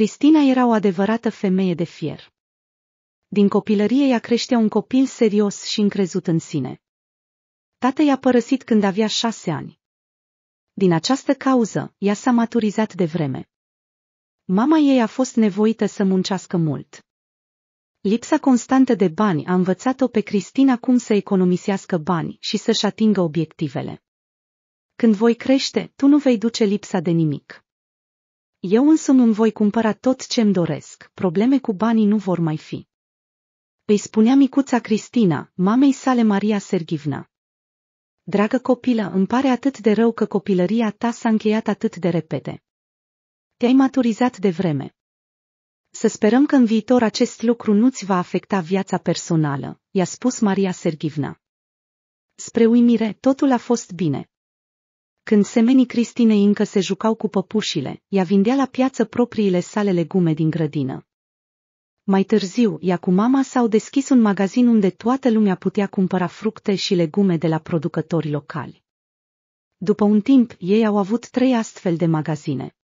Cristina era o adevărată femeie de fier. Din copilărie ea creștea un copil serios și încrezut în sine. Tatăl i-a părăsit când avea șase ani. Din această cauză, ea s-a maturizat de vreme. Mama ei a fost nevoită să muncească mult. Lipsa constantă de bani a învățat-o pe Cristina cum să economisească bani și să-și atingă obiectivele. Când voi crește, tu nu vei duce lipsa de nimic. Eu însă îmi voi cumpăra tot ce-mi doresc, probleme cu banii nu vor mai fi. Îi spunea micuța Cristina, mamei sale Maria Sergivna. Dragă copilă, îmi pare atât de rău că copilăria ta s-a încheiat atât de repede. Te-ai maturizat de vreme. Să sperăm că în viitor acest lucru nu-ți va afecta viața personală, i-a spus Maria Sergivna. Spre uimire, totul a fost bine. Când semenii Cristinei încă se jucau cu păpușile, ea vindea la piață propriile sale legume din grădină. Mai târziu, ea cu mama s-au deschis un magazin unde toată lumea putea cumpăra fructe și legume de la producători locali. După un timp, ei au avut trei astfel de magazine.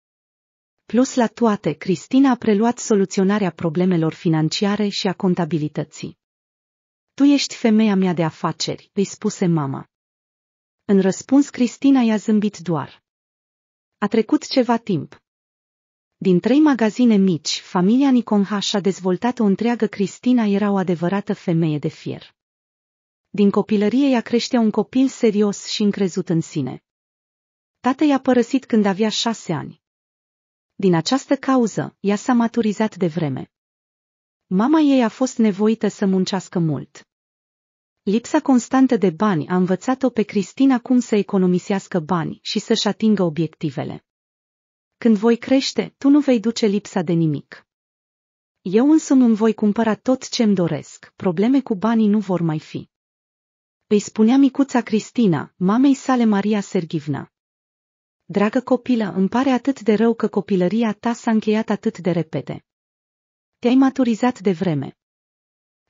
Plus la toate, Cristina a preluat soluționarea problemelor financiare și a contabilității. Tu ești femeia mea de afaceri, îi spuse mama. În răspuns Cristina i-a zâmbit doar. A trecut ceva timp. Din trei magazine mici, familia Niconha și-a dezvoltat o întreagă Cristina era o adevărată femeie de fier. Din copilărie ea creștea un copil serios și încrezut în sine. Tatăl i-a părăsit când avea șase ani. Din această cauză, ea s-a maturizat de vreme. Mama ei a fost nevoită să muncească mult. Lipsa constantă de bani a învățat-o pe Cristina cum să economisească bani și să-și atingă obiectivele. Când voi crește, tu nu vei duce lipsa de nimic. Eu însumi îmi voi cumpăra tot ce mi doresc, probleme cu banii nu vor mai fi. Îi spunea micuța Cristina, mamei sale Maria Sergivna. Dragă copilă, îmi pare atât de rău că copilăria ta s-a încheiat atât de repede. Te-ai maturizat de vreme.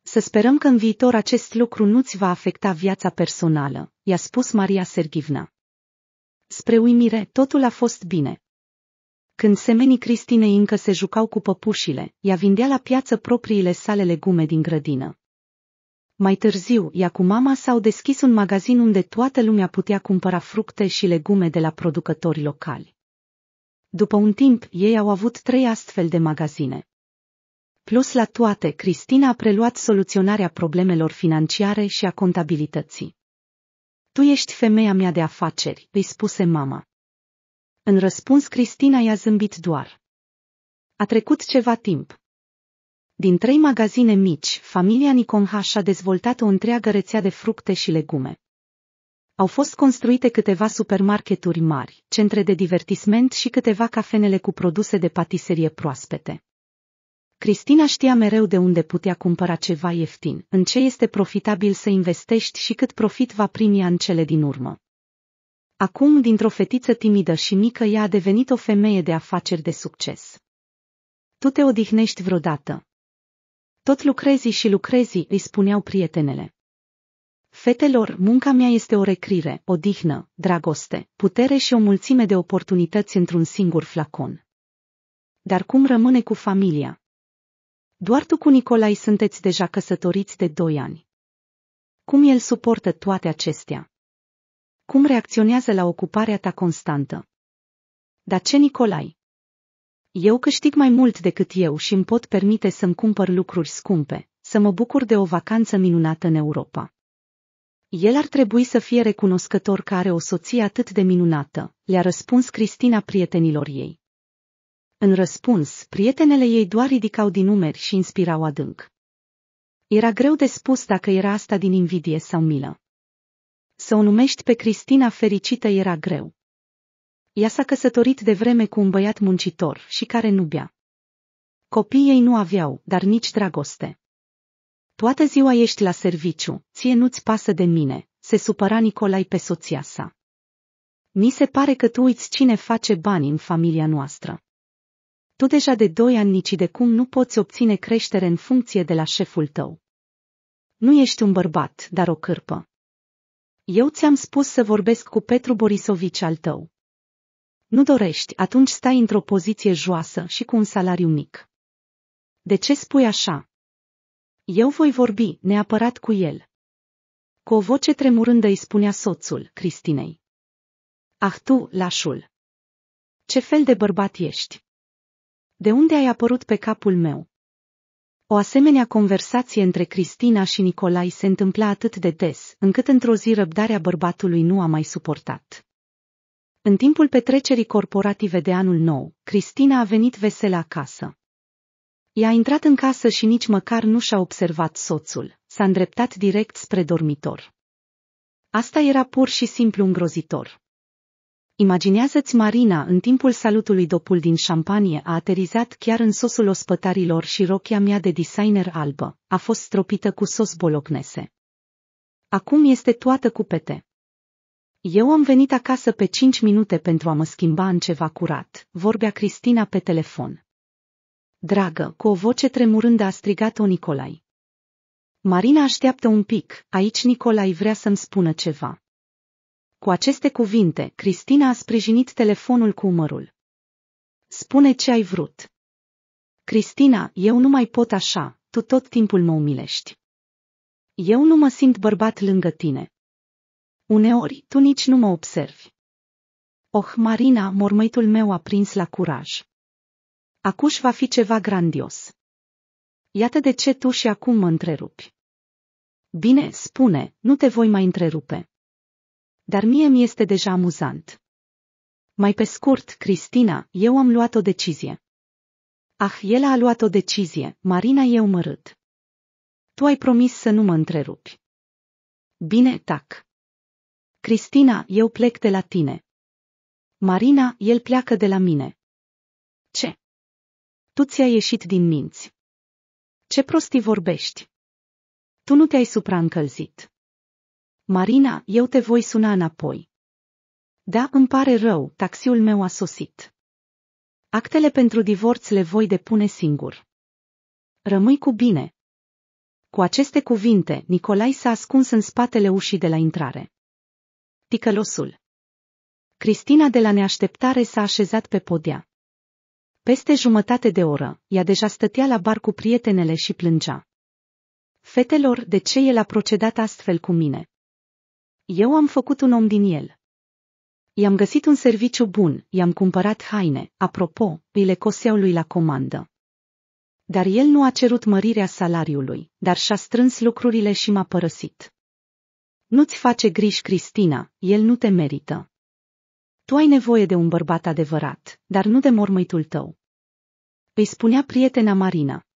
Să sperăm că în viitor acest lucru nu-ți va afecta viața personală, i-a spus Maria Sergivna. Spre uimire, totul a fost bine. Când semenii Cristinei încă se jucau cu păpușile, ea vindea la piață propriile sale legume din grădină. Mai târziu, ea cu mama s-au deschis un magazin unde toată lumea putea cumpăra fructe și legume de la producători locali. După un timp, ei au avut trei astfel de magazine. Plus la toate, Cristina a preluat soluționarea problemelor financiare și a contabilității. Tu ești femeia mea de afaceri, îi spuse mama. În răspuns, Cristina i-a zâmbit doar. A trecut ceva timp. Din trei magazine mici, familia Nikonha și-a dezvoltat o întreagă rețea de fructe și legume. Au fost construite câteva supermarketuri mari, centre de divertisment și câteva cafenele cu produse de patiserie proaspete. Cristina știa mereu de unde putea cumpăra ceva ieftin, în ce este profitabil să investești și cât profit va primi în cele din urmă. Acum, dintr-o fetiță timidă și mică, ea a devenit o femeie de afaceri de succes. Tu te odihnești vreodată. Tot lucrezi și lucrezi, îi spuneau prietenele. Fetelor, munca mea este o recrire, odihnă, dragoste, putere și o mulțime de oportunități într-un singur flacon. Dar cum rămâne cu familia? Doar tu cu Nicolai sunteți deja căsătoriți de doi ani. Cum el suportă toate acestea? Cum reacționează la ocuparea ta constantă? Dar ce Nicolai? Eu câștig mai mult decât eu și îmi pot permite să-mi cumpăr lucruri scumpe, să mă bucur de o vacanță minunată în Europa. El ar trebui să fie recunoscător că are o soție atât de minunată, le-a răspuns Cristina prietenilor ei. În răspuns, prietenele ei doar ridicau din numeri și inspirau adânc. Era greu de spus dacă era asta din invidie sau milă. Să o numești pe Cristina fericită era greu. Ea s-a căsătorit de vreme cu un băiat muncitor și care nu bea. Copiii ei nu aveau, dar nici dragoste. Toată ziua ești la serviciu, ție nu-ți pasă de mine, se supăra Nicolai pe soția sa. Ni se pare că tu uiți cine face bani în familia noastră tu deja de doi ani nici de cum nu poți obține creștere în funcție de la șeful tău. Nu ești un bărbat, dar o cârpă. Eu ți-am spus să vorbesc cu Petru Borisovici al tău. Nu dorești, atunci stai într-o poziție joasă și cu un salariu mic. De ce spui așa? Eu voi vorbi neapărat cu el. Cu o voce tremurândă îi spunea soțul, Cristinei. Ah tu, lașul! Ce fel de bărbat ești? de unde ai apărut pe capul meu? O asemenea conversație între Cristina și Nicolai se întâmpla atât de des, încât într-o zi răbdarea bărbatului nu a mai suportat. În timpul petrecerii corporative de anul nou, Cristina a venit veselă acasă. Ea a intrat în casă și nici măcar nu și-a observat soțul, s-a îndreptat direct spre dormitor. Asta era pur și simplu îngrozitor. Imaginează-ți Marina în timpul salutului dopul din șampanie a aterizat chiar în sosul ospătarilor și rochia mea de designer albă a fost stropită cu sos bolognese. Acum este toată cu pete. Eu am venit acasă pe 5 minute pentru a mă schimba în ceva curat, vorbea Cristina pe telefon. Dragă, cu o voce tremurândă a strigat-o Nicolai. Marina așteaptă un pic, aici Nicolai vrea să-mi spună ceva. Cu aceste cuvinte, Cristina a sprijinit telefonul cu umărul. Spune ce ai vrut. Cristina, eu nu mai pot așa, tu tot timpul mă umilești. Eu nu mă simt bărbat lângă tine. Uneori, tu nici nu mă observi. Oh, Marina, mormăitul meu a prins la curaj. Acuși va fi ceva grandios. Iată de ce tu și acum mă întrerupi. Bine, spune, nu te voi mai întrerupe dar mie mi este deja amuzant. Mai pe scurt, Cristina, eu am luat o decizie. Ah, el a luat o decizie, Marina e umărât. Tu ai promis să nu mă întrerupi. Bine, tac. Cristina, eu plec de la tine. Marina, el pleacă de la mine. Ce? Tu ți-ai ieșit din minți. Ce prostii vorbești? Tu nu te-ai supraîncălzit. Marina, eu te voi suna înapoi. Da, îmi pare rău, taxiul meu a sosit. Actele pentru divorț le voi depune singur. Rămâi cu bine. Cu aceste cuvinte, Nicolai s-a ascuns în spatele ușii de la intrare. Ticălosul. Cristina de la neașteptare s-a așezat pe podea. Peste jumătate de oră, ea deja stătea la bar cu prietenele și plângea. Fetelor, de ce el a procedat astfel cu mine? Eu am făcut un om din el. I-am găsit un serviciu bun, i-am cumpărat haine, apropo, îi le coseau lui la comandă. Dar el nu a cerut mărirea salariului, dar și-a strâns lucrurile și m-a părăsit. Nu-ți face griji, Cristina, el nu te merită. Tu ai nevoie de un bărbat adevărat, dar nu de mormăitul tău. Îi spunea prietena Marina.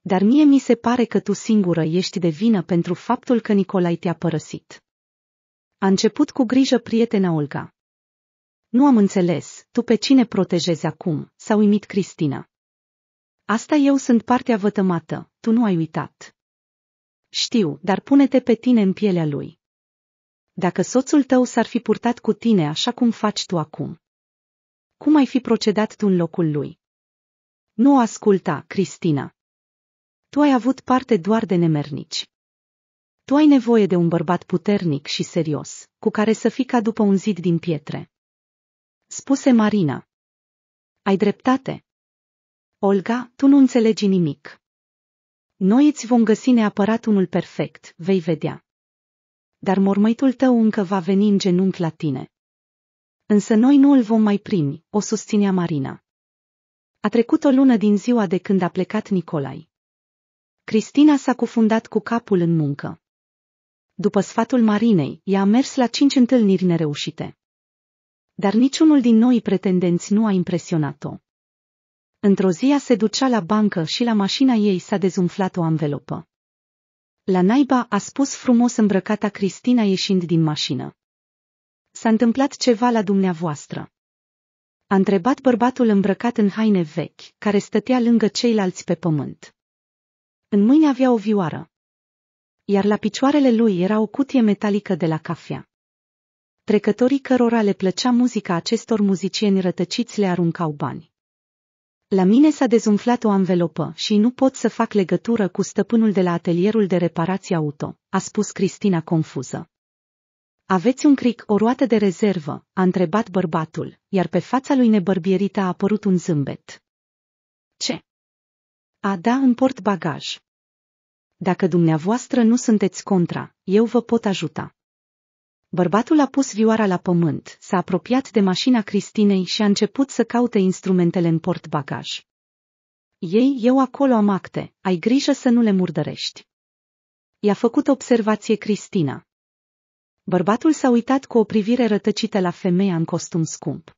Dar mie mi se pare că tu singură ești de vină pentru faptul că Nicolai te-a părăsit. A început cu grijă prietena Olga. Nu am înțeles, tu pe cine protejezi acum, s-a uimit Cristina. Asta eu sunt partea vătămată, tu nu ai uitat. Știu, dar pune-te pe tine în pielea lui. Dacă soțul tău s-ar fi purtat cu tine așa cum faci tu acum. Cum ai fi procedat tu în locul lui? Nu asculta, Cristina. Tu ai avut parte doar de nemernici. Tu ai nevoie de un bărbat puternic și serios, cu care să fii ca după un zid din pietre. Spuse Marina. Ai dreptate. Olga, tu nu înțelegi nimic. Noi îți vom găsi neapărat unul perfect, vei vedea. Dar mormăitul tău încă va veni în genunchi la tine. Însă noi nu îl vom mai primi, o susținea Marina. A trecut o lună din ziua de când a plecat Nicolai. Cristina s-a cufundat cu capul în muncă. După sfatul Marinei, i a mers la cinci întâlniri nereușite. Dar niciunul din noi pretendenți nu a impresionat-o. Într-o zi a se ducea la bancă și la mașina ei s-a dezumflat o anvelopă. La naiba a spus frumos îmbrăcata Cristina ieșind din mașină. S-a întâmplat ceva la dumneavoastră. A întrebat bărbatul îmbrăcat în haine vechi, care stătea lângă ceilalți pe pământ. În mâine avea o vioară iar la picioarele lui era o cutie metalică de la cafea. Trecătorii cărora le plăcea muzica acestor muzicieni rătăciți le aruncau bani. La mine s-a dezumflat o anvelopă și nu pot să fac legătură cu stăpânul de la atelierul de reparații auto, a spus Cristina confuză. Aveți un cric, o roată de rezervă, a întrebat bărbatul, iar pe fața lui nebărbierită a apărut un zâmbet. Ce? A da în port bagaj. Dacă dumneavoastră nu sunteți contra, eu vă pot ajuta. Bărbatul a pus vioara la pământ, s-a apropiat de mașina Cristinei și a început să caute instrumentele în portbagaj. Ei, eu acolo am acte, ai grijă să nu le murdărești. I-a făcut observație Cristina. Bărbatul s-a uitat cu o privire rătăcită la femeia în costum scump.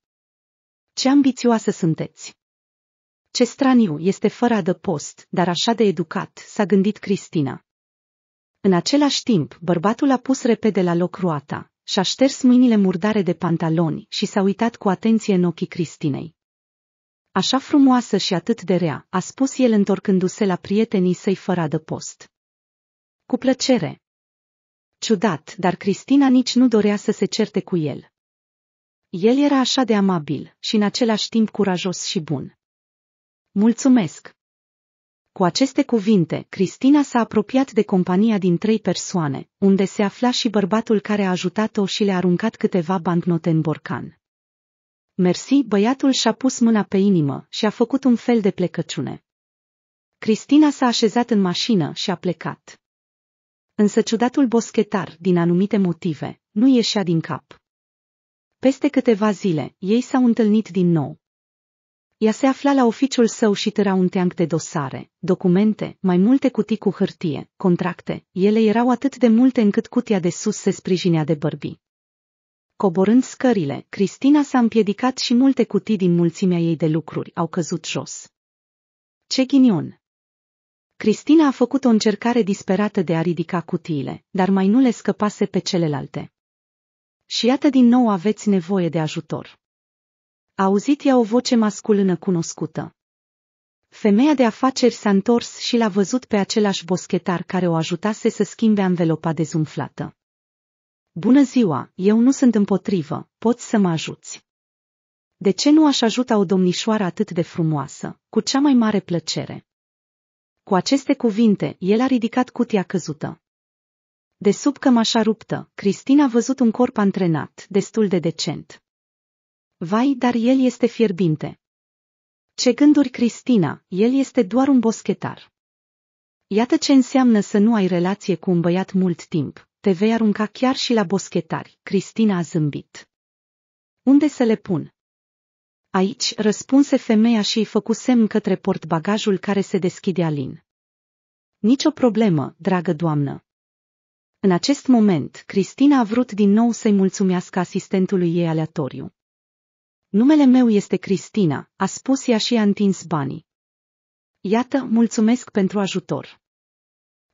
Ce ambițioasă sunteți! Ce straniu este fără adăpost, dar așa de educat, s-a gândit Cristina. În același timp, bărbatul a pus repede la loc roata și-a șters mâinile murdare de pantaloni și s-a uitat cu atenție în ochii Cristinei. Așa frumoasă și atât de rea, a spus el întorcându-se la prietenii săi fără adăpost. Cu plăcere. Ciudat, dar Cristina nici nu dorea să se certe cu el. El era așa de amabil și în același timp curajos și bun. Mulțumesc! Cu aceste cuvinte, Cristina s-a apropiat de compania din trei persoane, unde se afla și bărbatul care a ajutat-o și le-a aruncat câteva bancnote în borcan. Mersi, băiatul și-a pus mâna pe inimă și a făcut un fel de plecăciune. Cristina s-a așezat în mașină și a plecat. Însă ciudatul boschetar, din anumite motive, nu ieșea din cap. Peste câteva zile, ei s-au întâlnit din nou. Ea se afla la oficiul său și târa un teanc de dosare, documente, mai multe cutii cu hârtie, contracte. Ele erau atât de multe încât cutia de sus se sprijinea de bărbi. Coborând scările, Cristina s-a împiedicat și multe cutii din mulțimea ei de lucruri au căzut jos. Ce ghinion! Cristina a făcut o încercare disperată de a ridica cutiile, dar mai nu le scăpase pe celelalte. Și iată din nou aveți nevoie de ajutor. A auzit ea o voce masculină cunoscută. Femeia de afaceri s-a întors și l-a văzut pe același boschetar care o ajutase să schimbe anvelopa dezumflată. Bună ziua, eu nu sunt împotrivă, poți să mă ajuți. De ce nu aș ajuta o domnișoară atât de frumoasă, cu cea mai mare plăcere? Cu aceste cuvinte, el a ridicat cutia căzută. De sub cămașa ruptă, Cristina a văzut un corp antrenat, destul de decent. Vai, dar el este fierbinte. Ce gânduri, Cristina, el este doar un boschetar. Iată ce înseamnă să nu ai relație cu un băiat mult timp, te vei arunca chiar și la boschetari, Cristina a zâmbit. Unde să le pun? Aici, răspunse femeia și îi făcu semn către portbagajul care se deschide alin. Nicio problemă, dragă doamnă. În acest moment, Cristina a vrut din nou să-i mulțumească asistentului ei aleatoriu. Numele meu este Cristina, a spus ea și a întins banii. Iată, mulțumesc pentru ajutor.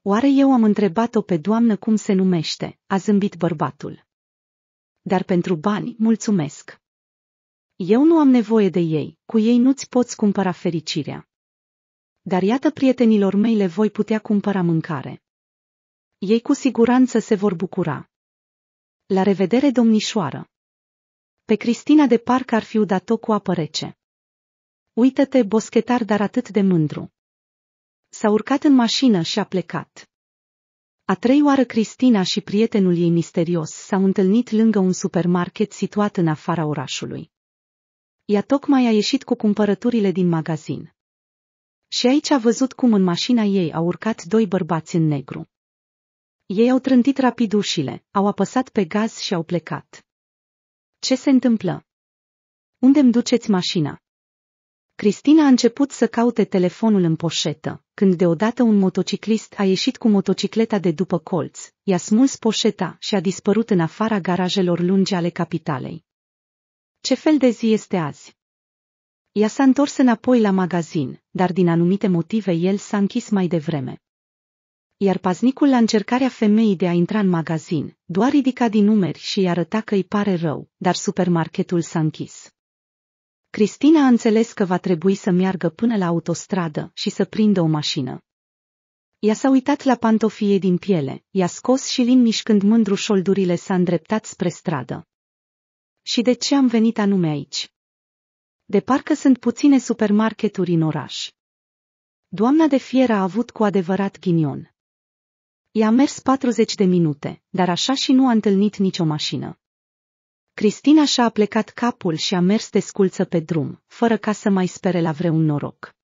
Oare eu am întrebat-o pe doamnă cum se numește, a zâmbit bărbatul. Dar pentru bani, mulțumesc. Eu nu am nevoie de ei, cu ei nu-ți poți cumpăra fericirea. Dar iată prietenilor mei le voi putea cumpăra mâncare. Ei cu siguranță se vor bucura. La revedere, domnișoară! Pe Cristina de parcă ar fi udat-o cu apă rece. Uită-te, boschetar, dar atât de mândru. S-a urcat în mașină și a plecat. A trei oară Cristina și prietenul ei misterios s-au întâlnit lângă un supermarket situat în afara orașului. Ea tocmai a ieșit cu cumpărăturile din magazin. Și aici a văzut cum în mașina ei au urcat doi bărbați în negru. Ei au trântit rapid ușile, au apăsat pe gaz și au plecat. Ce se întâmplă? Unde-mi duceți mașina? Cristina a început să caute telefonul în poșetă, când deodată un motociclist a ieșit cu motocicleta de după colț, i-a smuls poșeta și a dispărut în afara garajelor lungi ale capitalei. Ce fel de zi este azi? Ea s-a întors înapoi la magazin, dar din anumite motive el s-a închis mai devreme iar paznicul la încercarea femeii de a intra în magazin, doar ridica din numeri și îi arăta că îi pare rău, dar supermarketul s-a închis. Cristina a înțeles că va trebui să meargă până la autostradă și să prindă o mașină. Ea s-a uitat la pantofie din piele, i-a scos și lin mișcând mândru șoldurile s-a îndreptat spre stradă. Și de ce am venit anume aici? De parcă sunt puține supermarketuri în oraș. Doamna de fier a avut cu adevărat ghinion. I-a mers 40 de minute, dar așa și nu a întâlnit nicio mașină. Cristina și-a plecat capul și a mers desculță pe drum, fără ca să mai spere la vreun noroc.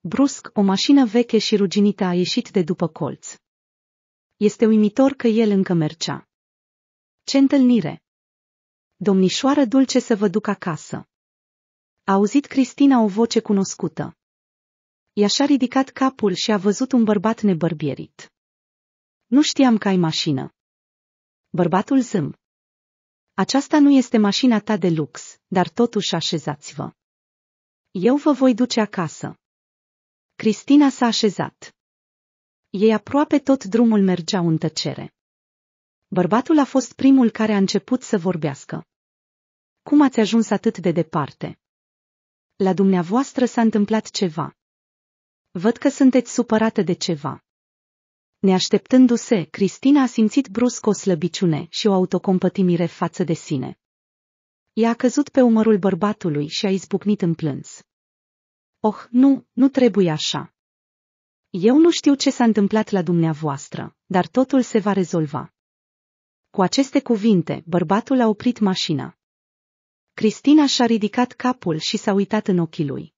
Brusc, o mașină veche și ruginită a ieșit de după colț. Este uimitor că el încă mergea. Ce întâlnire! Domnișoară dulce să vă duc acasă. A auzit Cristina o voce cunoscută. I-a și-a ridicat capul și a văzut un bărbat nebărbierit. Nu știam că ai mașină. Bărbatul zâm. Aceasta nu este mașina ta de lux, dar totuși așezați-vă. Eu vă voi duce acasă. Cristina s-a așezat. Ei aproape tot drumul mergeau în tăcere. Bărbatul a fost primul care a început să vorbească. Cum ați ajuns atât de departe? La dumneavoastră s-a întâmplat ceva. Văd că sunteți supărată de ceva. Neașteptându-se, Cristina a simțit brusc o slăbiciune și o autocompătimire față de sine. Ea a căzut pe umărul bărbatului și a izbucnit în plâns. Oh, nu, nu trebuie așa. Eu nu știu ce s-a întâmplat la dumneavoastră, dar totul se va rezolva. Cu aceste cuvinte, bărbatul a oprit mașina. Cristina și-a ridicat capul și s-a uitat în ochii lui.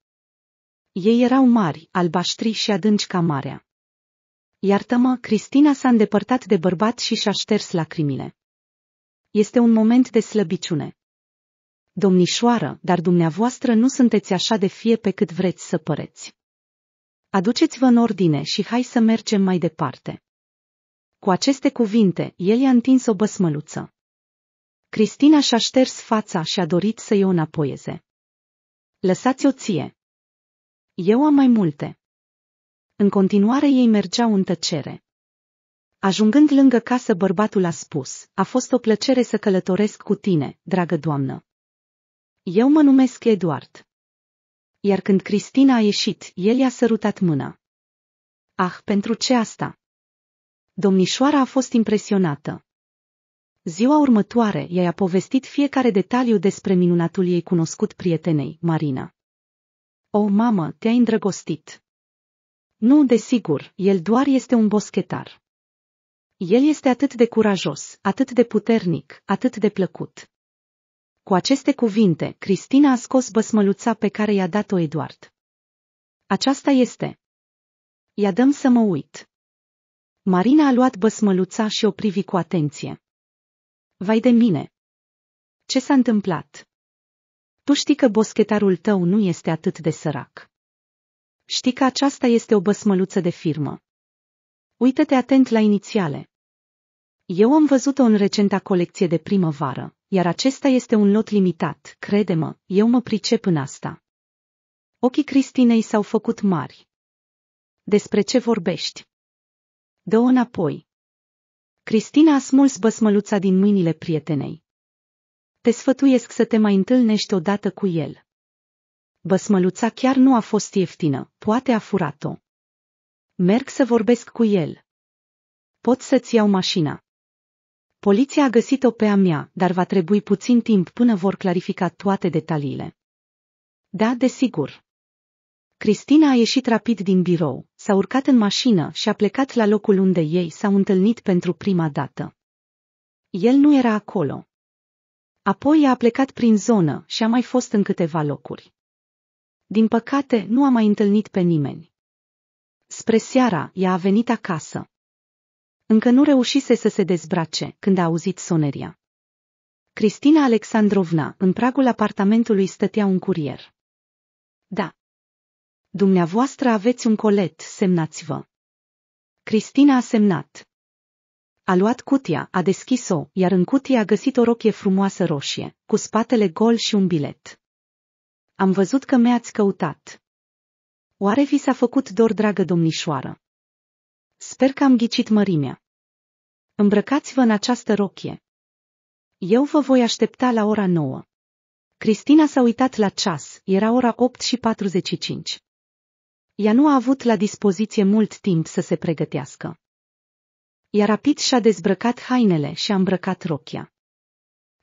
Ei erau mari, albaștri și adânci ca marea. Iartă-mă, Cristina s-a îndepărtat de bărbat și și-a șters lacrimile. Este un moment de slăbiciune. Domnișoară, dar dumneavoastră nu sunteți așa de fie pe cât vreți să păreți. Aduceți-vă în ordine și hai să mergem mai departe. Cu aceste cuvinte, el i-a întins o băsmăluță. Cristina și-a șters fața și a dorit să-i o înapoieze. Lăsați-o ție. Eu am mai multe. În continuare ei mergeau în tăcere. Ajungând lângă casă, bărbatul a spus, a fost o plăcere să călătoresc cu tine, dragă doamnă. Eu mă numesc Eduard. Iar când Cristina a ieșit, el i-a sărutat mâna. Ah, pentru ce asta? Domnișoara a fost impresionată. Ziua următoare i-a povestit fiecare detaliu despre minunatul ei cunoscut prietenei, Marina. O, mamă, te-ai îndrăgostit! Nu, desigur, el doar este un boschetar. El este atât de curajos, atât de puternic, atât de plăcut. Cu aceste cuvinte, Cristina a scos băsmăluța pe care i-a dat-o Eduard. Aceasta este. Ia dăm să mă uit. Marina a luat băsmăluța și o privi cu atenție. Vai de mine! Ce s-a întâmplat? Tu știi că boschetarul tău nu este atât de sărac. Știi că aceasta este o băsmăluță de firmă. Uită-te atent la inițiale. Eu am văzut-o în recenta colecție de primăvară, iar acesta este un lot limitat, crede-mă, eu mă pricep în asta. Ochii Cristinei s-au făcut mari. Despre ce vorbești? Dă-o înapoi. Cristina a smuls băsmăluța din mâinile prietenei. Te sfătuiesc să te mai întâlnești odată cu el. Băsmăluța chiar nu a fost ieftină, poate a furat-o. Merg să vorbesc cu el. Pot să-ți iau mașina. Poliția a găsit-o pe a mea, dar va trebui puțin timp până vor clarifica toate detaliile. Da, desigur. Cristina a ieșit rapid din birou, s-a urcat în mașină și a plecat la locul unde ei s-au întâlnit pentru prima dată. El nu era acolo. Apoi a plecat prin zonă și a mai fost în câteva locuri. Din păcate, nu a mai întâlnit pe nimeni. Spre seara, ea a venit acasă. Încă nu reușise să se dezbrace când a auzit soneria. Cristina Alexandrovna, în pragul apartamentului stătea un curier. Da. Dumneavoastră aveți un colet, semnați-vă. Cristina a semnat. A luat cutia, a deschis-o, iar în cutie a găsit o rochie frumoasă roșie, cu spatele gol și un bilet. Am văzut că mi-ați căutat. Oare vi s-a făcut dor, dragă domnișoară? Sper că am ghicit mărimea. Îmbrăcați-vă în această rochie. Eu vă voi aștepta la ora nouă. Cristina s-a uitat la ceas, era ora 8 și 45. Ea nu a avut la dispoziție mult timp să se pregătească. Ea rapid și-a dezbrăcat hainele și a îmbrăcat rochia.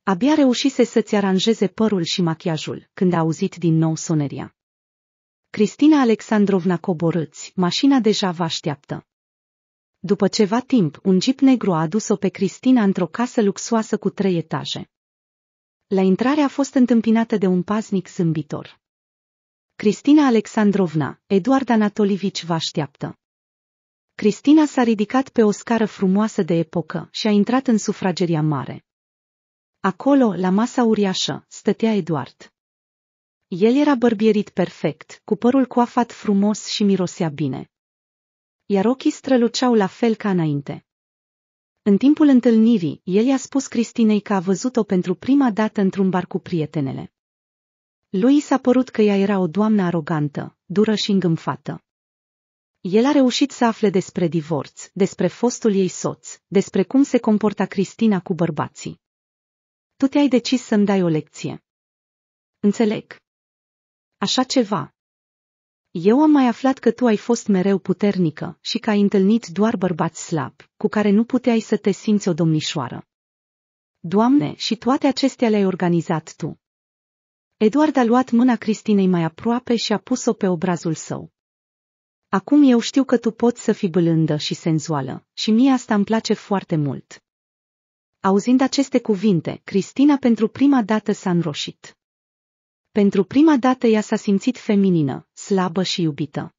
Abia reușise să-ți aranjeze părul și machiajul când a auzit din nou soneria. Cristina Alexandrovna Coborâți, mașina deja vă așteaptă. După ceva timp, un jeep negru a adus-o pe Cristina într-o casă luxoasă cu trei etaje. La intrare a fost întâmpinată de un paznic zâmbitor. Cristina Alexandrovna, Eduard Anatolivici vă așteaptă. Cristina s-a ridicat pe o scară frumoasă de epocă și a intrat în sufrageria mare. Acolo, la masa uriașă, stătea Eduard. El era bărbierit perfect, cu părul coafat frumos și mirosea bine. Iar ochii străluceau la fel ca înainte. În timpul întâlnirii, el i-a spus Cristinei că a văzut-o pentru prima dată într-un bar cu prietenele. Lui s-a părut că ea era o doamnă arogantă, dură și îngânfată. El a reușit să afle despre divorț, despre fostul ei soț, despre cum se comporta Cristina cu bărbații. Tu te-ai decis să-mi dai o lecție. Înțeleg. Așa ceva. Eu am mai aflat că tu ai fost mereu puternică și că ai întâlnit doar bărbați slabi, cu care nu puteai să te simți o domnișoară. Doamne, și toate acestea le-ai organizat tu. Eduard a luat mâna Cristinei mai aproape și a pus-o pe obrazul său. Acum eu știu că tu poți să fii blândă și senzuală, și mie asta îmi place foarte mult. Auzind aceste cuvinte, Cristina pentru prima dată s-a înroșit. Pentru prima dată ea s-a simțit feminină, slabă și iubită.